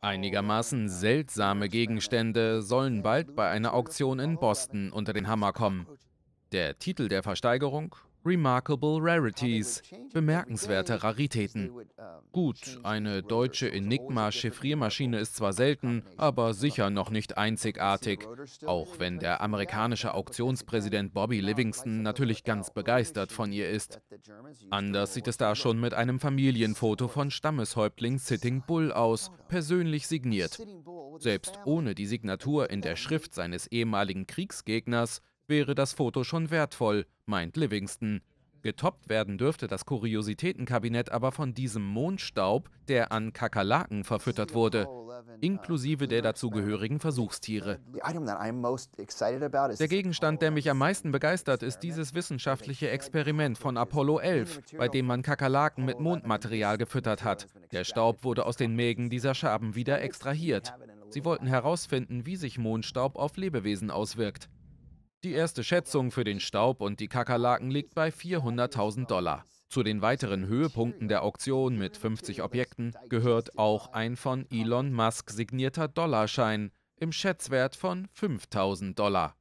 Einigermaßen seltsame Gegenstände sollen bald bei einer Auktion in Boston unter den Hammer kommen. Der Titel der Versteigerung Remarkable Rarities, bemerkenswerte Raritäten. Gut, eine deutsche Enigma-Chiffriermaschine ist zwar selten, aber sicher noch nicht einzigartig, auch wenn der amerikanische Auktionspräsident Bobby Livingston natürlich ganz begeistert von ihr ist. Anders sieht es da schon mit einem Familienfoto von Stammeshäuptling Sitting Bull aus, persönlich signiert. Selbst ohne die Signatur in der Schrift seines ehemaligen Kriegsgegners wäre das Foto schon wertvoll, meint Livingston. Getoppt werden dürfte das Kuriositätenkabinett aber von diesem Mondstaub, der an Kakerlaken verfüttert wurde, inklusive der dazugehörigen Versuchstiere. Der Gegenstand, der mich am meisten begeistert, ist dieses wissenschaftliche Experiment von Apollo 11, bei dem man Kakerlaken mit Mondmaterial gefüttert hat. Der Staub wurde aus den Mägen dieser Schaben wieder extrahiert. Sie wollten herausfinden, wie sich Mondstaub auf Lebewesen auswirkt. Die erste Schätzung für den Staub und die Kakerlaken liegt bei 400.000 Dollar. Zu den weiteren Höhepunkten der Auktion mit 50 Objekten gehört auch ein von Elon Musk signierter Dollarschein im Schätzwert von 5000 Dollar.